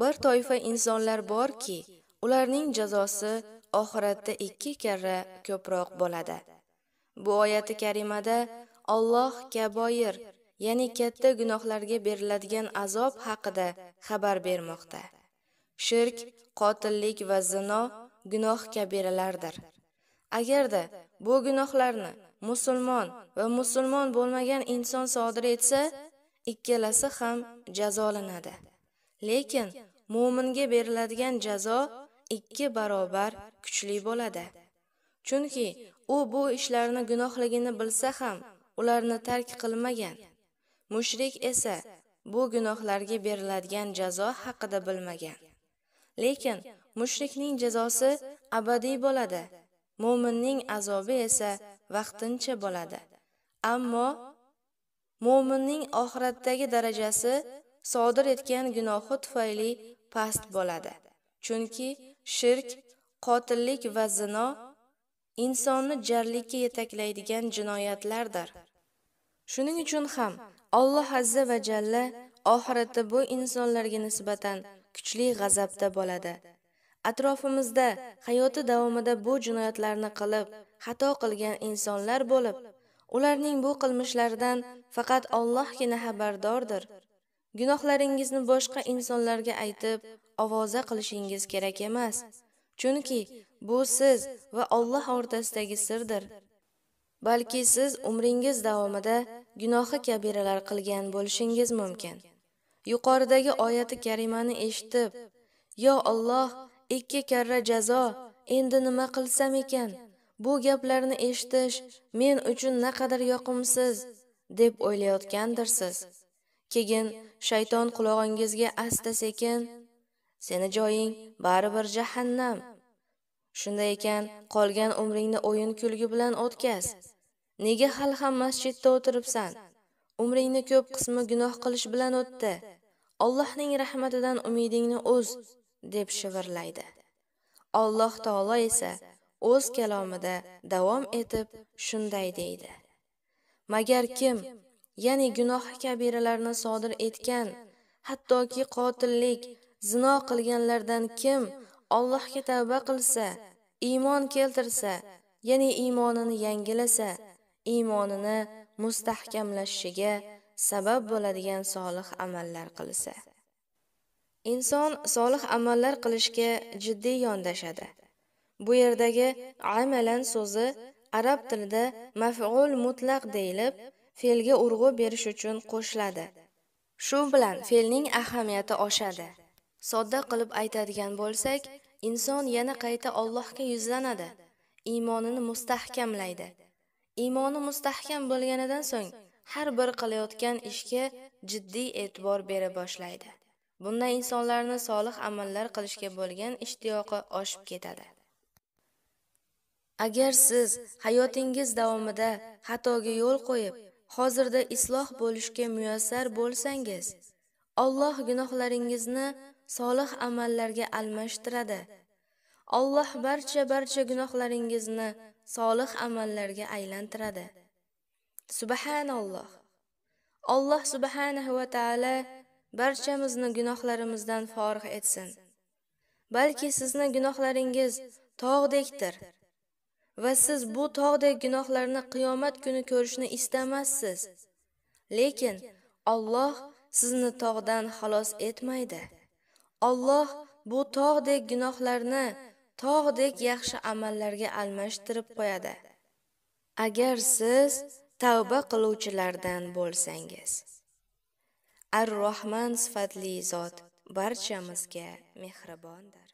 bir toifa insonlar borki ularning jazosi oxiratda ikki karra ko'proq bo'ladi bu oyati karimada Alloh kaboyir ya'ni katta gunohlarga beriladigan azob haqida xabar bermoqda shirk qotillik va zino gunoh kabiralardir agarda bu gunohlarni musulmon va musulmon bo'lmagan inson sodir etsa ikkalasi ham jazolanadi. Lekin mu'minga beriladigan jazo ikki barobar kuchli bo'ladi. Chunki u bu ishlarni gunohligini bilsa ham ularni tark qilmagan. Mushrik esa bu gunohlarga beriladigan jazo haqida bilmagan. Lekin mushrikning jazosi abadiy bo'ladi. Mo'minning azobi esa vaqtincha bo'ladi. Ammo mo'minning oxiratdagi darajasi sodir etgan gunohi tufayli past bo'ladi. Chunki shirk, qotillik va zino insonni jarlikka yetaklaydigan jinoyatlardir. Shuning uchun ham Alloh azza va jalla oxiratda bu insonlarga nisbatan kuchli g'azabda bo'ladi. Atrofimizda hayoti davomida bu jinoyatlarni qilib, xato qilgan insonlar bo'lib, Ularning bu qilmishlaridan faqat Allohgina xabardordir. Gunohlaringizni boshqa insonlarga aytib, ovoza qilishingiz kerak emas. Chunki bu siz va Alloh o'rtasidagi sirdir. Balki siz umringiz davomida gunohi kabiralar qilgan bo'lishingiz mumkin. Yuqoridagi oyati karimani eshitib, "Yo Alloh, ikki karra jazo, endi nima qilsam ekan?" bu gaplarni eshitish men uchun naqadar yoqimsiz deb o'ylayotgandirsiz. Keyin shayton qulog'ingizga asta-sekin seni joying baribir jahannam. Shunday ekan, qolgan umringni o'yin-kulgi bilan o'tkaz. Nega hali ham masjidda o'tiribsan? Umringni ko'p qismi gunoh qilish bilan o'tdi. Allohning rahmatidan umidingni uz, deb shivirlaydi. Alloh taolo esa o'z kalomida davom etib shunday deydi. Magar kim, ya'ni gunoh kabiralarni sodir etgan, hattoki qotillik, zino qilganlardan kim Allohga tavba qilsa, iymon keltirsa, ya'ni iymonini yangilasa, iymonini mustahkamlashishiga sabab bo'ladigan solih amallar qilsa. Inson solih amallar qilishga jiddiy yondashadi. Bu yerdagi amalan so'zi arab tilida maf'ul mutlaq deyilib, fe'lga urg'u berish uchun qo'shiladi. Shu bilan fe'lning ahamiyati oshadi. Sodda qilib aytadigan bo'lsak, inson yana qayta Allohga yuzlanadi, iymonini mustahkamlaydi. Iymoni mustahkam bo'lganidan so'ng har bir qilayotgan ishga jiddiy e'tibor bera boshlaydi. bunda insonlarni solih amallar qilishga bo'lgan ishtiyoqi oshib ketadi. Agar siz hayotingiz davomida xatoga yo'l qo'yib, hozirda isloh bo'lishga muyassar bo'lsangiz, Alloh gunohlaringizni solih amallarga almashtiradi. Alloh barcha barcha gunohlaringizni solih amallarga aylantiradi. Subhanalloh. Alloh subhanahu va taolo barchamizni gunohlarimizdan forig' etsin. Balki sizni gunohlaringiz tog'dekdir. va siz bu tog'dek gunohlarni qiyomat kuni ko'rishni istamassiz. Lekin olloh sizni tog'dan xalos etmaydi. olloh bu tog'dek gunohlarni tog'dek yaxshi amallarga almashtirib qo'yadi. Agar siz tavba qiluvchilardan bo'lsangiz. ar rohman sifatli zot barchamizga mehribondir.